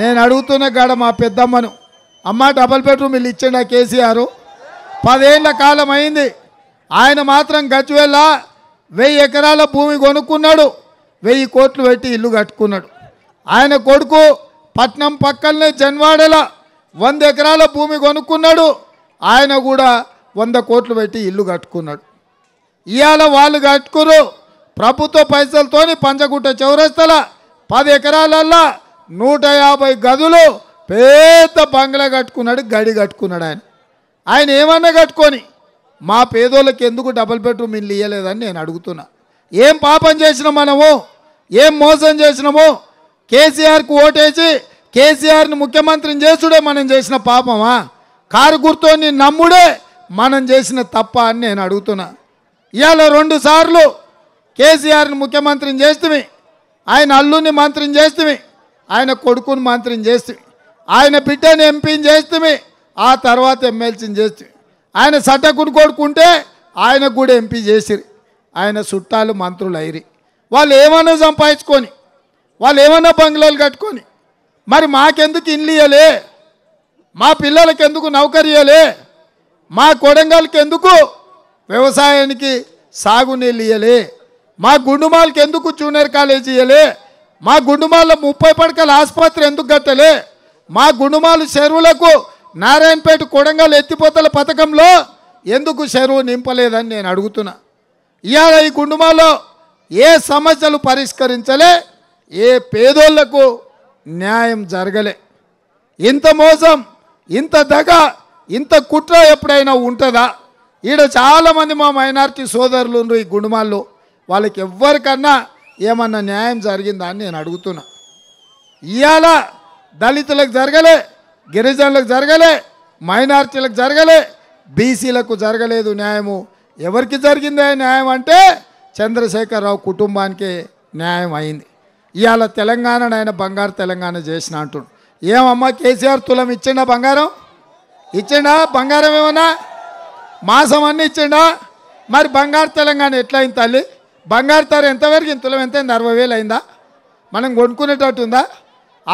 నేను అడుగుతున్న కాడ మా పెద్దమ్మను అమ్మ డబల్ బెడ్రూమ్ ఇల్లు ఇచ్చిండ కేసీఆర్ పదేళ్ల కాలం అయింది ఆయన మాత్రం గజ్వేళ్ళ వెయ్యి ఎకరాల భూమి కొనుక్కున్నాడు వెయ్యి కోట్లు పెట్టి ఇల్లు కట్టుకున్నాడు ఆయన కొడుకు పట్నం పక్కనే జన్వాడల వంద ఎకరాల భూమి కొనుక్కున్నాడు ఆయన కూడా వంద కోట్లు పెట్టి ఇల్లు కట్టుకున్నాడు ఇవాళ వాళ్ళు కట్టుకురు ప్రభుత్వ పైసలతోని పంచగుట్ట చౌరస్తల పది ఎకరాలల్లా నూట యాభై గదులు పెద్ద బంగ్లా కట్టుకున్నాడు గడి కట్టుకున్నాడు ఆయన ఆయన ఏమన్నా కట్టుకొని మా పేదోళ్ళకి ఎందుకు డబుల్ బెడ్రూమ్ ఇల్లు ఇవ్వలేదని నేను అడుగుతున్నా ఏం పాపం చేసిన మనము ఏం మోసం చేసినాము కేసీఆర్కు ఓటేసి కేసీఆర్ని ముఖ్యమంత్రిని చేసుడే మనం చేసిన పాపమా కారు గుర్తోని నమ్ముడే మనం చేసిన తప్ప అని నేను అడుగుతున్నా ఇవాళ రెండు సార్లు కేసీఆర్ని ముఖ్యమంత్రిని చేస్తే ఆయన అల్లుని మంత్రిని చేస్తుంది ఆయన కొడుకుని మంత్రిని చేస్తే ఆయన బిడ్డని ఎంపీని చేస్తే ఆ తర్వాత ఎమ్మెల్సీని చేస్తే ఆయన సటకుని కొడుకుంటే ఆయన కూడా ఎంపీ చేసిరి ఆయన చుట్టాలు మంత్రులు అయిరి వాళ్ళు ఏమన్నా సంపాదించుకొని వాళ్ళు ఏమన్నా బంగ్లాలు కట్టుకొని మరి మాకెందుకు ఇల్లు ఇయ్యలే మా పిల్లలకి ఎందుకు ఇవ్వలే మా కొడంగాలకి ఎందుకు వ్యవసాయానికి సాగునీళ్ళు ఇయ్యలే మా గుండుమాలకి ఎందుకు జూనియర్ కాలేజీ ఇవ్వలే మా గుండుమాల ముప్పై పడకల ఆసుపత్రి ఎందుకు కట్టలే మా గుండుమాలు చెరువులకు నారాయణపేట కొడంగల్ ఎత్తిపోతల పథకంలో ఎందుకు చెరువు నింపలేదని నేను అడుగుతున్నా ఇవాళ ఈ గుండుమాలో ఏ సమస్యలు పరిష్కరించలే ఏ పేదోళ్లకు న్యాయం జరగలే ఇంత మోసం ఇంత దగ ఇంత కుట్ర ఎప్పుడైనా ఉంటుందా ఈడ చాలామంది మా మైనార్టీ సోదరులు ఈ గుండుమాల్లో వాళ్ళకి ఎవరికన్నా ఏమన్నా న్యాయం జరిగిందా అని నేను అడుగుతున్నా ఇవాళ దళితులకు జరగలే గిరిజనులకు జరగలే మైనార్టీలకు జరగలే బీసీలకు జరగలేదు న్యాయము ఎవరికి జరిగిందే న్యాయం అంటే చంద్రశేఖరరావు కుటుంబానికి న్యాయం అయింది ఇవాళ తెలంగాణను ఆయన బంగారు తెలంగాణ చేసిన అంటుడు ఏమమ్మా కేసీఆర్ తులం ఇచ్చిండా బంగారం ఇచ్చిండా బంగారం ఏమన్నా మాసం అన్నీ ఇచ్చిండా మరి బంగారు తెలంగాణ ఎట్లయింది తల్లి బంగారు తారు ఎంతవరకు ఇంతలో ఎంత అయింది అరవై వేలు అయిందా మనం కొనుక్కునేటట్టు ఉందా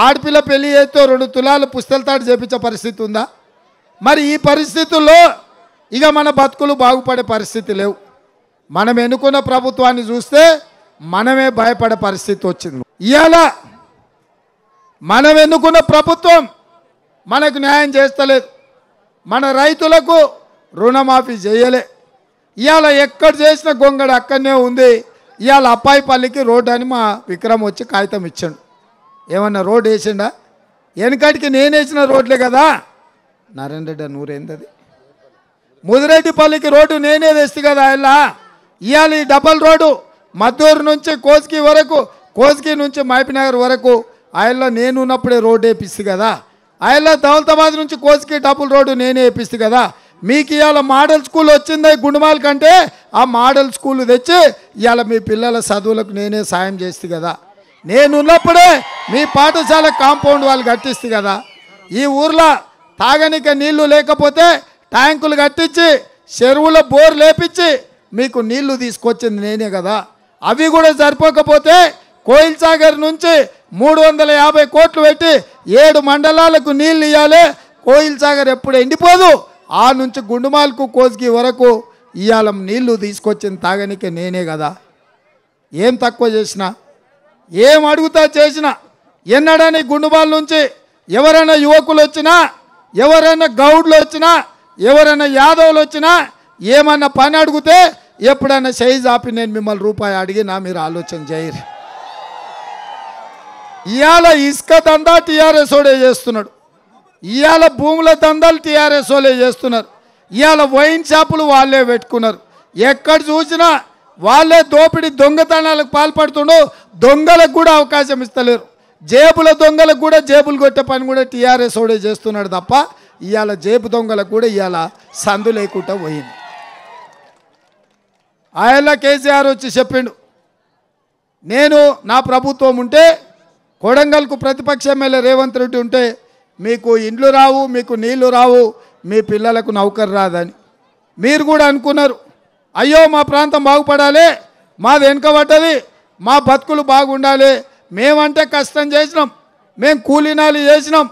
ఆడపిల్ల పెళ్లి చేస్తే రెండు తులాలు పుస్తల తాడు చేపించే పరిస్థితి ఉందా మరి ఈ పరిస్థితుల్లో ఇక మన బతుకులు బాగుపడే పరిస్థితి లేవు మనం ఎన్నుకున్న ప్రభుత్వాన్ని చూస్తే మనమే భయపడే పరిస్థితి వచ్చింది ఇవాళ మనం ఎన్నుకున్న ప్రభుత్వం మనకు న్యాయం చేస్తలేదు మన రైతులకు రుణమాఫీ చేయలే ఇవాళ ఎక్కడ చేసిన గొంగడు అక్కడనే ఉంది ఇవాళ అప్పాయిపల్లికి రోడ్ అని మా విక్రమ్ వచ్చి కాగితం ఇచ్చాడు ఏమన్నా రోడ్ వేసిండా వెనకటికి నేను వేసిన రోడ్లే కదా నారాయణ రెడ్డి నూరేంది అది ముదిరెడ్డిపల్లికి రోడ్డు నేనే తెస్తే కదా ఇలా ఇవాళ ఈ డబల్ రోడ్డు మద్దూరు నుంచి కోస్కి వరకు కోస్కి నుంచి మైపినగర్ వరకు ఆయనలో నేనున్నప్పుడే రోడ్డు వేపిస్తుంది కదా ఆయనలో దౌలతాబాద్ నుంచి కోస్కి డబుల్ రోడ్డు నేనే వేపిస్తుంది కదా మీకు ఇవాళ మోడల్ స్కూల్ వచ్చిందే గుండుమాల కంటే ఆ మోడల్ స్కూల్ తెచ్చి ఇవాళ మీ పిల్లల చదువులకు నేనే సాయం చేస్తే కదా నేనున్నప్పుడే మీ పాఠశాల కాంపౌండ్ వాళ్ళు కట్టిస్తే కదా ఈ ఊర్లో తాగనిక నీళ్లు లేకపోతే ట్యాంకులు కట్టించి చెరువుల బోర్ లేపించి మీకు నీళ్లు తీసుకొచ్చింది నేనే కదా అవి కూడా సరిపోకపోతే కోయిల్ సాగర్ నుంచి మూడు వందల యాభై కోట్లు పెట్టి ఏడు మండలాలకు నీళ్ళు ఇవ్వాలి కోయిల్ సాగర్ ఎప్పుడు ఎండిపోదు ఆ నుంచి గుండుమాల్కు కోసుకి వరకు ఇవాళ నీళ్లు తీసుకొచ్చిన తాగనికే నేనే కదా ఏం తక్కువ చేసినా ఏం అడుగుతా చేసినా ఎన్నడని గుండుమాల నుంచి ఎవరైనా యువకులు వచ్చినా ఎవరైనా గౌడ్లు వచ్చినా ఎవరైనా యాదవులు వచ్చినా ఏమన్నా పని అడిగితే ఎప్పుడైనా సైజ్ ఆపి నేను మిమ్మల్ని రూపాయి అడిగినా మీరు ఆలోచన చేయరు ఇవాళ ఇసుక దందా టీఆర్ఎస్ ఓడే చేస్తున్నాడు ఇవాళ భూముల దందాలు టీఆర్ఎస్ వాళ్ళే చేస్తున్నారు ఇవాళ వైన్ షాపులు వాళ్ళే పెట్టుకున్నారు ఎక్కడ చూసినా వాళ్ళే దోపిడీ దొంగతనాలకు పాల్పడుతుండో దొంగలకు కూడా అవకాశం ఇస్తలేరు జేబుల దొంగలకు కూడా జేబులు కొట్టే పని కూడా టీఆర్ఎస్ వాడే చేస్తున్నాడు తప్ప ఇవాళ జేబు దొంగలకు కూడా ఇవాళ సందు లేకుండా పోయింది ఆయన కేసీఆర్ వచ్చి చెప్పిండు నేను నా ప్రభుత్వం ఉంటే కొడంగల్కు ప్రతిపక్ష ఎమ్మెల్యే రేవంత్ రెడ్డి ఉంటే మీకు ఇండ్లు రావు మీకు నీళ్లు రావు మీ పిల్లలకు నౌకరు రాదని మీరు కూడా అనుకున్నారు అయ్యో మా ప్రాంతం బాగుపడాలి మాది పట్టది మా బతుకులు బాగుండాలి మేమంటే కష్టం చేసినాం మేము కూలినాలు చేసినాం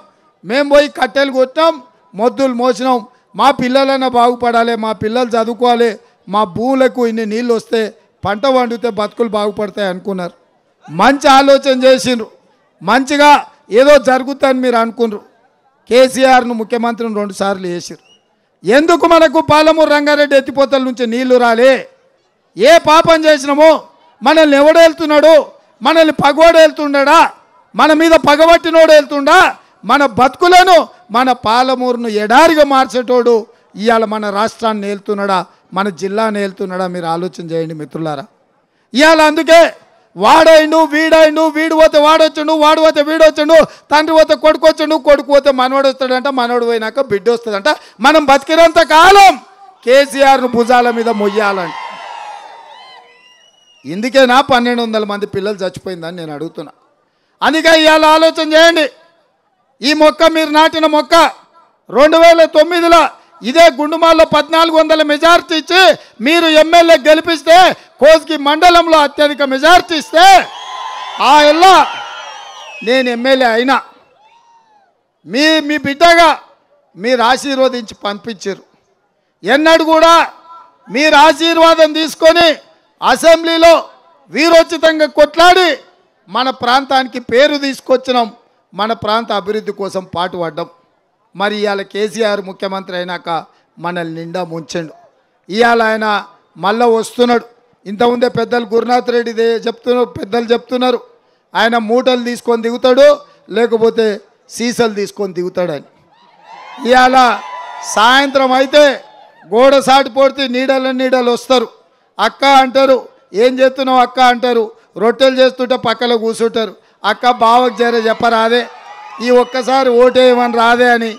మేము పోయి కట్టెలు కొట్టినాం మొద్దులు మోసినాం మా పిల్లలైనా బాగుపడాలి మా పిల్లలు చదువుకోవాలి మా భూములకు ఇన్ని నీళ్ళు వస్తే పంట వండితే బతుకులు బాగుపడతాయి అనుకున్నారు మంచి ఆలోచన చేసిండ్రు మంచిగా ఏదో జరుగుతుందని మీరు అనుకున్నారు కేసీఆర్ను ముఖ్యమంత్రిని రెండుసార్లు వేసారు ఎందుకు మనకు పాలమూరు రంగారెడ్డి ఎత్తిపోతల నుంచి నీళ్లు రాలే ఏ పాపం చేసినామో మనల్ని ఎవడేళ్తున్నాడు మనల్ని పగవాడు వెళ్తుండడా మన మీద పగబట్టినోడు వెళ్తుండా మన బతుకులను మన పాలమూరును ఎడారిగా మార్చేటోడు ఇవాళ మన రాష్ట్రాన్ని ఏలుతున్నాడా మన జిల్లాను ఏలుతున్నాడా మీరు ఆలోచన చేయండి మిత్రులారా ఇవాళ అందుకే వాడైండు వీడైండు వీడు పోతే వాడొచ్చుండు వాడు పోతే వీడొచ్చుండు తండ్రి పోతే కొడుకు వచ్చుండు కొడుకు పోతే మనవాడు వస్తాడంట మనవాడు పోయినాక బిడ్డ వస్తుందంట మనం బతికినంత కాలం కేసీఆర్ను భుజాల మీద మొయ్యాలంట ఇందుకేనా పన్నెండు వందల మంది పిల్లలు చచ్చిపోయిందని నేను అడుగుతున్నా అందుకే ఇవాళ ఆలోచన చేయండి ఈ మొక్క మీరు నాటిన మొక్క రెండు వేల తొమ్మిదిలో ఇదే గుండుమాల్లో పద్నాలుగు వందల మెజార్టీ ఇచ్చి మీరు ఎమ్మెల్యే గెలిపిస్తే కోస్కి మండలంలో అత్యధిక మెజార్టీ ఇస్తే ఆ ఇళ్ళ నేను ఎమ్మెల్యే అయినా మీ మీ బిడ్డగా మీరు ఆశీర్వదించి పంపించారు ఎన్నడు కూడా మీరు ఆశీర్వాదం తీసుకొని అసెంబ్లీలో వీరోచితంగా కొట్లాడి మన ప్రాంతానికి పేరు తీసుకొచ్చినాం మన ప్రాంత అభివృద్ధి కోసం పాటుపడ్డాం మరి ఇవాళ కేసీఆర్ ముఖ్యమంత్రి అయినాక మనల్ని నిండా ముంచండు ఇవాళ ఆయన మళ్ళా వస్తున్నాడు ఇంతకుముందే పెద్దలు గురునాథ్ రెడ్డి చెప్తున్నారు పెద్దలు చెప్తున్నారు ఆయన మూటలు తీసుకొని దిగుతాడు లేకపోతే సీసలు తీసుకొని దిగుతాడని ఇవాళ సాయంత్రం అయితే గోడ సాటిపోడితే నీడలు నీడలు వస్తారు అక్క అంటారు ఏం చేస్తున్నావు అక్క అంటారు రొట్టెలు చేస్తుంటే పక్కలో కూర్చుంటారు అక్క బావకు జర చెప్పరాదే ఈ ఒక్కసారి ఓటేయమని రాదే అని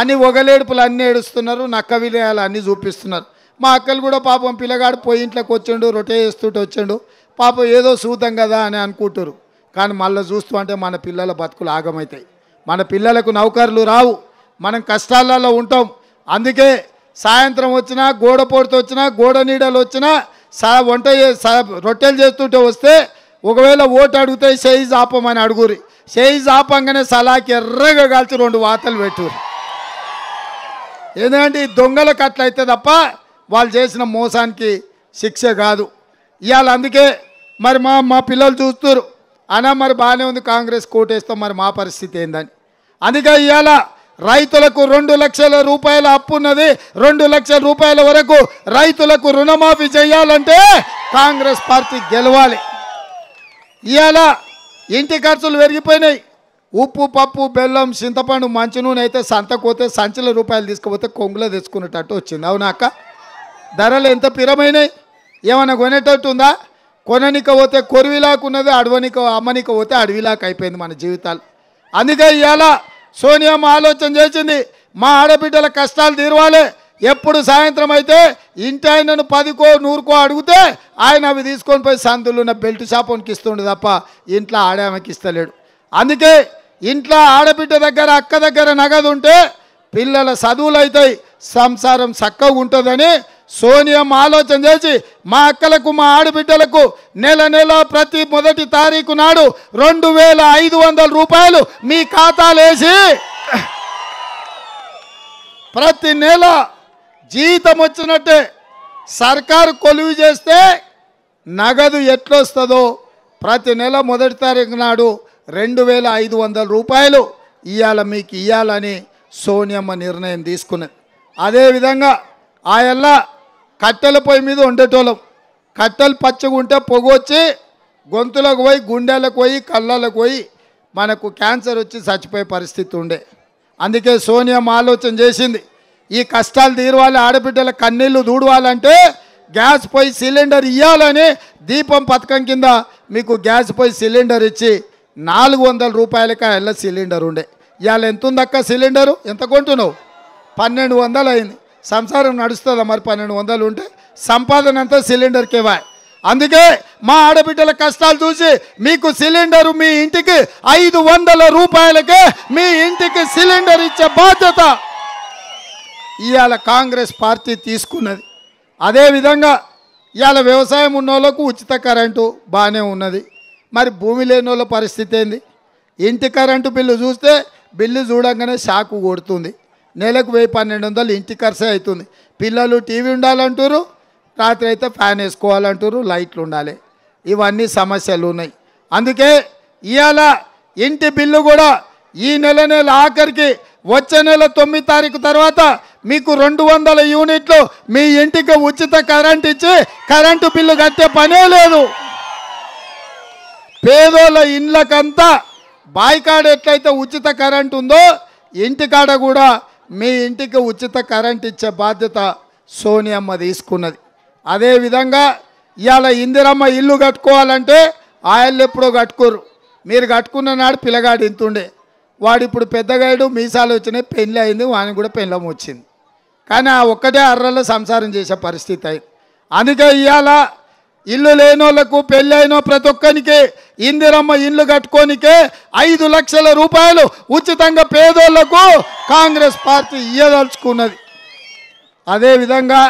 అని ఒగలేడుపులు అన్నీ ఏడుస్తున్నారు నక్క విలయాలు అన్నీ చూపిస్తున్నారు మా అక్కలు కూడా పాపం పిల్లగాడు పోయి ఇంట్లోకి వచ్చిండు రొట్టె చేస్తుంటే వచ్చాడు పాపం ఏదో సూతం కదా అని అనుకుంటారు కానీ మళ్ళీ చూస్తూ అంటే మన పిల్లల బతుకులు ఆగమవుతాయి మన పిల్లలకు నౌకర్లు రావు మనం కష్టాలలో ఉంటాం అందుకే సాయంత్రం వచ్చినా గోడ పొడితో వచ్చినా గోడ నీడలు వచ్చినా సా వంట రొట్టెలు చేస్తుంటే వస్తే ఒకవేళ ఓటు అడిగితే జాపం ఆపమని అడుగురి సేయి ఆపంగానే సలాకి ఎర్రగా కాల్చి రెండు వాతలు పెట్టురు ఎందుకంటే ఈ దొంగలకు అట్లయితే తప్ప వాళ్ళు చేసిన మోసానికి శిక్ష కాదు ఇవాళ అందుకే మరి మా మా పిల్లలు చూస్తారు అనా మరి బాగానే ఉంది కాంగ్రెస్ కోటేస్తాం మరి మా పరిస్థితి ఏందని అందుకే ఇవాళ రైతులకు రెండు లక్షల రూపాయల అప్పు ఉన్నది రెండు లక్షల రూపాయల వరకు రైతులకు రుణమాఫీ చేయాలంటే కాంగ్రెస్ పార్టీ గెలవాలి ఇవాళ ఇంటి ఖర్చులు పెరిగిపోయినాయి ఉప్పు పప్పు బెల్లం చింతపండు మంచి నూనె అయితే సంతకపోతే సంచుల రూపాయలు తీసుకుపోతే కొంగులో తెచ్చుకునేటట్టు వచ్చింది అవునా అక్క ధరలు ఎంత పిరమైనాయి ఏమైనా కొనేటట్టు ఉందా కొననిక పోతే కొరివిలాకు ఉన్నది అడవనిక అమ్మనిక పోతే అడవిలాకు అయిపోయింది మన జీవితాలు అందుకే ఇవాళ సోనియా ఆలోచన చేసింది మా ఆడబిడ్డల కష్టాలు తీరవాలే ఎప్పుడు సాయంత్రం అయితే ఇంటి ఆయనను పదికో నూరుకో అడిగితే ఆయన అవి తీసుకొని పోయి సందులు ఉన్న బెల్ట్ షాపునికి ఇస్తుండే తప్ప ఇంట్లో ఆడామెకి ఇస్తలేడు అందుకే ఇంట్లో ఆడబిడ్డ దగ్గర అక్క దగ్గర నగదు ఉంటే పిల్లల చదువులు అవుతాయి సంసారం చక్కగా ఉంటుందని సోనియం ఆలోచన చేసి మా అక్కలకు మా ఆడబిడ్డలకు నెల నెల ప్రతి మొదటి తారీఖు నాడు రెండు వేల ఐదు వందల రూపాయలు మీ ఖాతాలేసి ప్రతి నెల జీతం వచ్చినట్టే సర్కారు కొలువు చేస్తే నగదు ఎట్లొస్తుందో ప్రతి నెల మొదటి తారీఖు నాడు రెండు వేల ఐదు వందల రూపాయలు ఇవాళ మీకు ఇవ్వాలని సోనియమ్మ నిర్ణయం తీసుకున్నది అదేవిధంగా ఆయల్లా కట్టెల పొయ్యి మీద ఉండేటోళ్ళం కట్టెలు పచ్చగుంటే పొగొచ్చి గొంతులకు పోయి గుండెలకు పోయి కళ్ళలకు పోయి మనకు క్యాన్సర్ వచ్చి చచ్చిపోయే పరిస్థితి ఉండే అందుకే సోనియమ్మ ఆలోచన చేసింది ఈ కష్టాలు తీరవాలి ఆడబిడ్డల కన్నీళ్ళు దూడవాలంటే గ్యాస్ పొయ్యి సిలిండర్ ఇవ్వాలని దీపం పథకం కింద మీకు గ్యాస్ పొయ్యి సిలిండర్ ఇచ్చి నాలుగు వందల రూపాయలకి ఆయన సిలిండర్ ఉండే ఇవాళ ఎంత ఉందక్క సిలిండరు ఎంత కొంటున్నావు పన్నెండు వందలు అయింది సంసారం నడుస్తుందా మరి పన్నెండు వందలు ఉంటే సంపాదన అంతా సిలిండర్కి వా అందుకే మా ఆడబిడ్డల కష్టాలు చూసి మీకు సిలిండరు మీ ఇంటికి ఐదు వందల రూపాయలకే మీ ఇంటికి సిలిండర్ ఇచ్చే బాధ్యత ఇవాళ కాంగ్రెస్ పార్టీ తీసుకున్నది అదేవిధంగా ఇవాళ వ్యవసాయం ఉన్న ఉచిత కరెంటు బాగానే ఉన్నది మరి భూమి లేని వాళ్ళ పరిస్థితి ఏంది ఇంటి కరెంటు బిల్లు చూస్తే బిల్లు చూడంగానే షాకు కొడుతుంది నెలకు వెయ్యి పన్నెండు వందలు ఇంటి ఖర్చే అవుతుంది పిల్లలు టీవీ ఉండాలంటారు రాత్రి అయితే ఫ్యాన్ వేసుకోవాలంటారు లైట్లు ఉండాలి ఇవన్నీ సమస్యలు ఉన్నాయి అందుకే ఇవాళ ఇంటి బిల్లు కూడా ఈ నెల నెల ఆఖరికి వచ్చే నెల తొమ్మిది తారీఖు తర్వాత మీకు రెండు వందల యూనిట్లు మీ ఇంటికి ఉచిత కరెంట్ ఇచ్చి కరెంటు బిల్లు కట్టే పనే లేదు పేదోళ్ళ ఇండ్లకంతా బాయికాడ ఎట్లయితే ఉచిత కరెంట్ ఉందో ఇంటికాడ కూడా మీ ఇంటికి ఉచిత కరెంట్ ఇచ్చే బాధ్యత సోనియమ్మ తీసుకున్నది అదేవిధంగా ఇవాళ ఇందిరమ్మ ఇల్లు కట్టుకోవాలంటే ఆయల్ ఎప్పుడో కట్టుకోరు మీరు కట్టుకున్న నాడు పిల్లగాడు ఇంతుండే వాడు ఇప్పుడు పెద్దగాడు మీసాలు వచ్చినాయి పెళ్ళి అయింది వాని కూడా పెళ్ళం వచ్చింది కానీ ఆ ఒక్కటే అర్రలో సంసారం చేసే పరిస్థితి అయింది అందుకే ఇవాళ ఇల్లు లేనోళ్లకు పెళ్ళైన ప్రతి ఒక్కరికి ఇందిరమ్మ ఇల్లు కట్టుకోనికే ఐదు లక్షల రూపాయలు ఉచితంగా పేదోళ్లకు కాంగ్రెస్ పార్టీ ఇయ్యదలుచుకున్నది అదేవిధంగా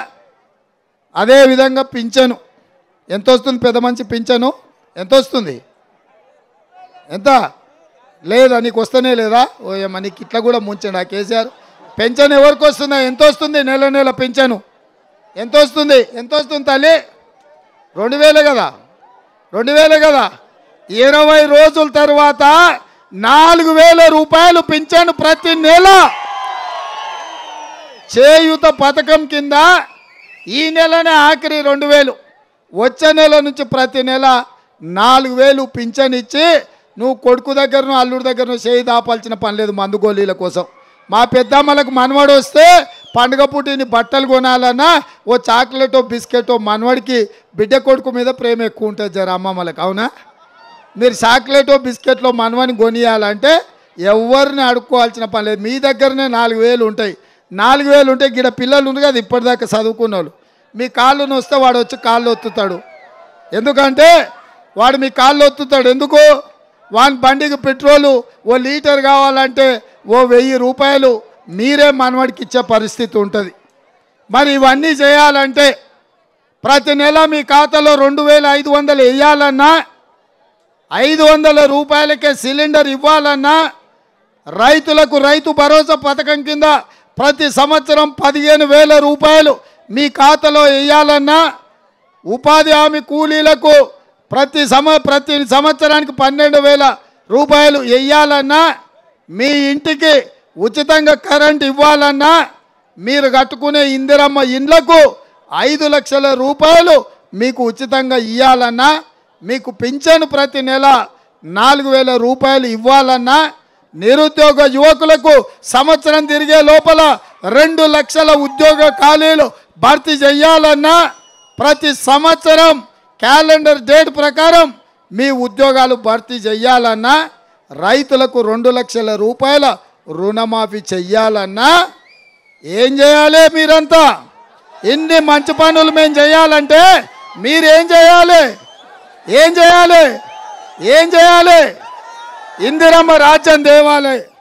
అదేవిధంగా పింఛను ఎంత వస్తుంది పెద్ద మంచి పింఛను ఎంత వస్తుంది ఎంత లేదా నీకు వస్తేనే లేదా ఓయమ్మ నీకు ఇట్లా కూడా ముంచండి ఆ కేసీఆర్ పెన్షన్ ఎవరికి వస్తుందా ఎంత వస్తుంది నెల నెల పెంచను ఎంత వస్తుంది ఎంత వస్తుంది తల్లి రెండు వేలే కదా రెండు వేలే కదా ఇరవై రోజుల తర్వాత నాలుగు వేల రూపాయలు పెంచాను ప్రతి నెల చేయుత పథకం కింద ఈ నెలనే ఆఖరి రెండు వేలు వచ్చే నెల నుంచి ప్రతి నెల నాలుగు వేలు ఇచ్చి నువ్వు కొడుకు దగ్గరను అల్లుడి దగ్గరను చేయి దాపాల్సిన పని లేదు మందు కోసం మా పెద్దమ్మలకు మనవాడు వస్తే పండుగ పుట్టిని బట్టలు కొనాలన్నా ఓ చాక్లెటో బిస్కెటో మనవడికి బిడ్డ కొడుకు మీద ప్రేమ ఎక్కువ ఉంటుంది జర అమ్మమ్మలకు అవునా మీరు చాక్లెటో బిస్కెట్లో మనవని కొనియాలంటే ఎవరిని అడుక్కోవాల్సిన పని లేదు మీ దగ్గరనే నాలుగు వేలు ఉంటాయి నాలుగు వేలు ఉంటే గిడ పిల్లలు ఉంది కదా ఇప్పటిదాకా చదువుకున్న వాళ్ళు మీ కాళ్ళు నొస్తే వాడు వచ్చి కాళ్ళు ఒత్తుతాడు ఎందుకంటే వాడు మీ కాళ్ళు ఒత్తుతాడు ఎందుకు వాని బండికి పెట్రోలు ఓ లీటర్ కావాలంటే ఓ వెయ్యి రూపాయలు మీరే మనవాడికి ఇచ్చే పరిస్థితి ఉంటుంది మరి ఇవన్నీ చేయాలంటే ప్రతి నెల మీ ఖాతాలో రెండు వేల ఐదు వందలు వేయాలన్నా ఐదు వందల రూపాయలకే సిలిండర్ ఇవ్వాలన్నా రైతులకు రైతు భరోసా పథకం కింద ప్రతి సంవత్సరం పదిహేను వేల రూపాయలు మీ ఖాతాలో వేయాలన్నా ఉపాధి హామీ కూలీలకు ప్రతి సమ ప్రతి సంవత్సరానికి పన్నెండు వేల రూపాయలు వేయాలన్నా మీ ఇంటికి ఉచితంగా కరెంట్ ఇవ్వాలన్నా మీరు కట్టుకునే ఇందిరమ్మ ఇండ్లకు ఐదు లక్షల రూపాయలు మీకు ఉచితంగా ఇవ్వాలన్నా మీకు పింఛను ప్రతి నెల నాలుగు వేల రూపాయలు ఇవ్వాలన్నా నిరుద్యోగ యువకులకు సంవత్సరం తిరిగే లోపల రెండు లక్షల ఉద్యోగ ఖాళీలు భర్తీ చేయాలన్నా ప్రతి సంవత్సరం క్యాలెండర్ డేట్ ప్రకారం మీ ఉద్యోగాలు భర్తీ చేయాలన్నా రైతులకు రెండు లక్షల రూపాయల రుణమాఫీ చెయ్యాలన్నా ఏం చేయాలి మీరంతా ఇన్ని మంచి పనులు మేము చేయాలంటే మీరేం చేయాలి ఏం చేయాలి ఏం చేయాలి ఇందిరమ్మ రాజ్యం దేవాలయం